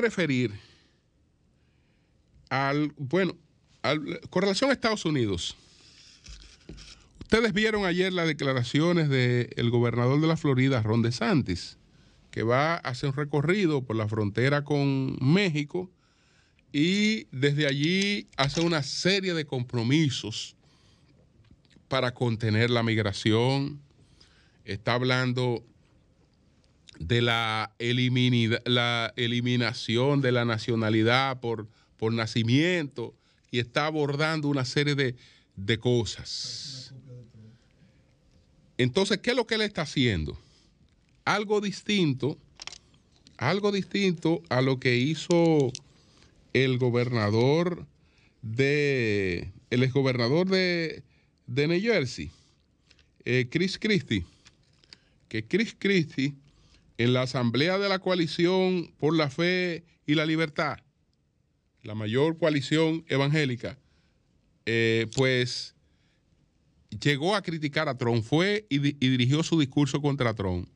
referir al, bueno, con relación a Estados Unidos. Ustedes vieron ayer las declaraciones del gobernador de la Florida, Ron DeSantis, que va a hacer un recorrido por la frontera con México y desde allí hace una serie de compromisos para contener la migración. Está hablando de la, la eliminación de la nacionalidad por, por nacimiento y está abordando una serie de, cosas. Entonces, ¿qué es lo que él está haciendo? Algo distinto, algo distinto a lo que hizo el gobernador de, el exgobernador de, de New Jersey, eh, Chris Christie, que Chris Christie en la Asamblea de la Coalición por la Fe y la Libertad, la mayor coalición evangélica, eh, pues llegó a criticar a Trump, fue y, dirigió su discurso contra Trump.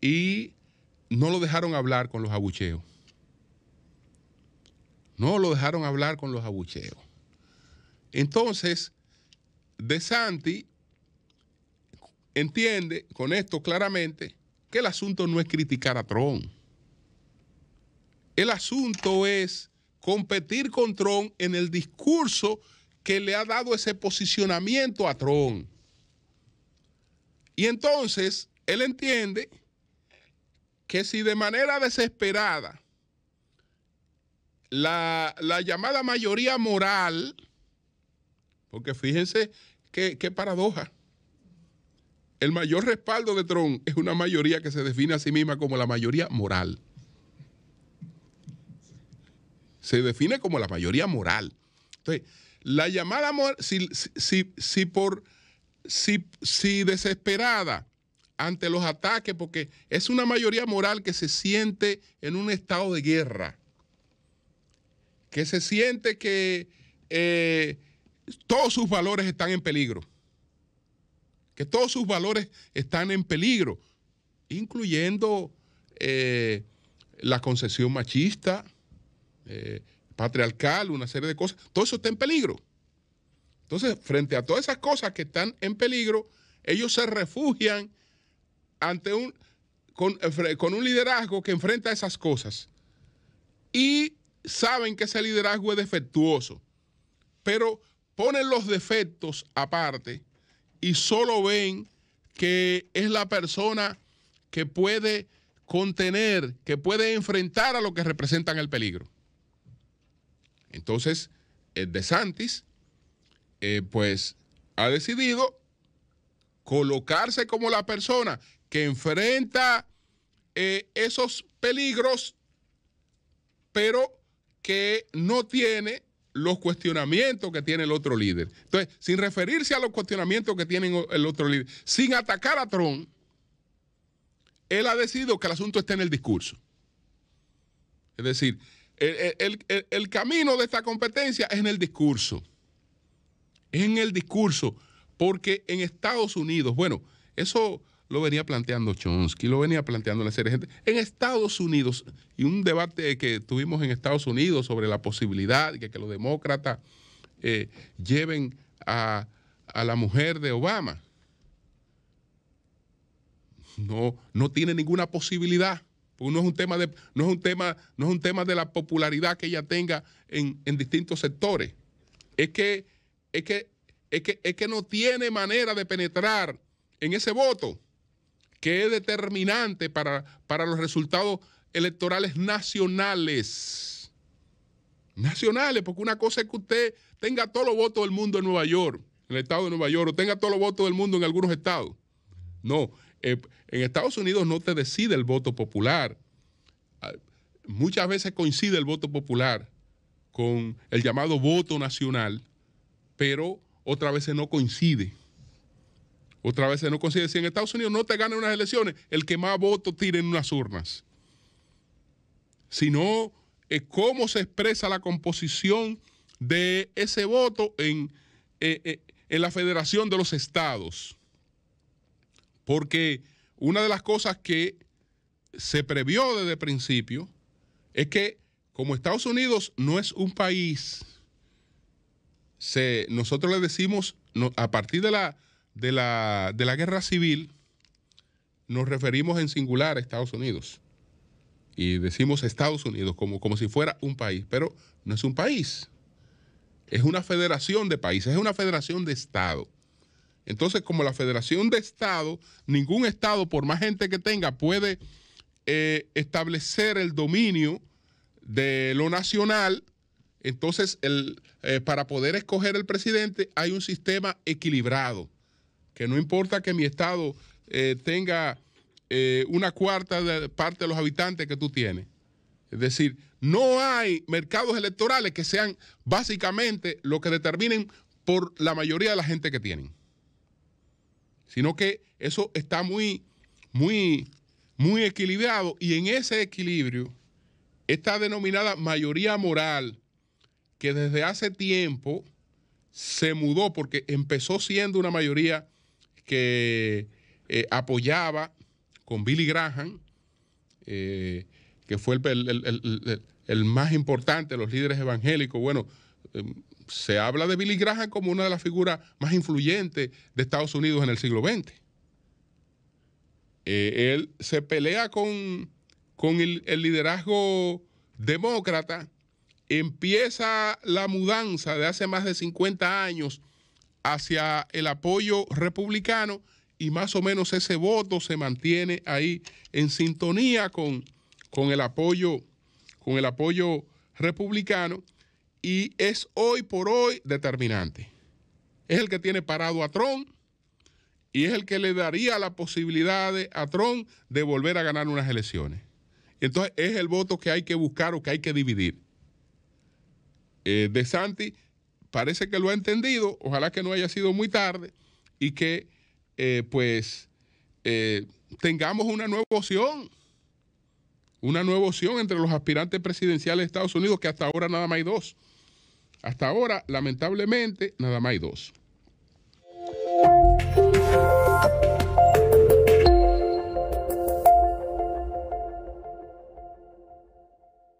Y no lo dejaron hablar con los abucheos. No lo dejaron hablar con los abucheos. Entonces, De Santi entiende con esto claramente que el asunto no es criticar a Tron. El asunto es competir con Tron en el discurso que le ha dado ese posicionamiento a Tron. Y entonces él entiende que si de manera desesperada la, llamada mayoría moral, porque fíjense qué paradoja, el mayor respaldo de Trump es una mayoría que se define a sí misma como la mayoría moral. Se define como la mayoría moral. Entonces, la llamada moral, si, si, si, por, si, si desesperada ante los ataques, porque es una mayoría moral que se siente en un estado de guerra, que se siente que eh, todos sus valores están en peligro que todos sus valores están en peligro, incluyendo eh, la concesión machista, eh, patriarcal, una serie de cosas. Todo eso está en peligro. Entonces, frente a todas esas cosas que están en peligro, ellos se refugian ante un, con, con un liderazgo que enfrenta esas cosas. Y saben que ese liderazgo es defectuoso, pero ponen los defectos aparte y solo ven que es la persona que puede contener, que puede enfrentar a lo que representan el peligro. Entonces, el eh, de Santis, eh, pues, ha decidido colocarse como la persona que enfrenta eh, esos peligros, pero que no tiene los cuestionamientos que tiene el otro líder. Entonces, sin referirse a los cuestionamientos que tiene el otro líder, sin atacar a Trump, él ha decidido que el asunto está en el discurso. Es decir, el, el camino de esta competencia es en el discurso. Es en el discurso, porque en Estados Unidos, bueno, eso lo venía planteando Chomsky, lo venía planteando la serie gente. En Estados Unidos, y un debate que tuvimos en Estados Unidos sobre la posibilidad de que, los demócratas eh, lleven a, la mujer de Obama. No, no tiene ninguna posibilidad. Porque no es un tema de, no es un tema, no es un tema de la popularidad que ella tenga en, distintos sectores. es que, es que, es que no tiene manera de penetrar en ese voto que es determinante para, los resultados electorales nacionales. Nacionales, porque una cosa es que usted tenga todos los votos del mundo en Nueva York, en el estado de Nueva York, o tenga todos los votos del mundo en algunos estados. No, eh, en Estados Unidos no te decide el voto popular. Ah, muchas veces coincide el voto popular con el llamado voto nacional, pero otras veces no coincide otra vez se no consigue. Si en Estados Unidos no te gane unas elecciones, el que más votos tire en unas urnas. Sino eh, cómo se expresa la composición de ese voto en, eh, eh, en la Federación de los Estados. Porque una de las cosas que se previó desde el principio es que como Estados Unidos no es un país, se, nosotros le decimos, a partir de la de la, guerra civil, nos referimos en singular a Estados Unidos. Y decimos Estados Unidos como, como si fuera un país, pero no es un país. Es una federación de países, es una federación de Estado. Entonces, como la federación de Estado, ningún Estado, por más gente que tenga, puede eh, establecer el dominio de lo nacional. Entonces, el, eh, para poder escoger el presidente hay un sistema equilibrado que no importa que mi estado eh, tenga eh, una cuarta parte de los habitantes que tú tienes. Es decir, no hay mercados electorales que sean básicamente lo que determinen por la mayoría de la gente que tienen. Sino que eso está muy, muy, muy equilibrado y en ese equilibrio esta denominada mayoría moral que desde hace tiempo se mudó porque empezó siendo una mayoría que eh, apoyaba con Billy Graham, eh, que fue el, más importante de los líderes evangélicos. Bueno, em, se habla de Billy Graham como una de las figuras más influyentes de Estados Unidos en el siglo XX. Eh, él se pelea con, el liderazgo demócrata, empieza la mudanza de hace más de 50 años hacia el apoyo republicano y más o menos ese voto se mantiene ahí en sintonía con, con, el, apoyo, con el apoyo republicano y es hoy por hoy determinante. Es el que tiene parado a Trump y es el que le daría la posibilidad a Trump de volver a ganar unas elecciones. Entonces es el voto que hay que buscar o que hay que dividir. Eh, de Santi parece que lo ha entendido, ojalá que no haya sido muy tarde y que eh, pues eh, tengamos una nueva opción, una nueva opción entre los aspirantes presidenciales de Estados Unidos, que hasta ahora nada más hay dos. Hasta ahora, lamentablemente, nada más hay dos.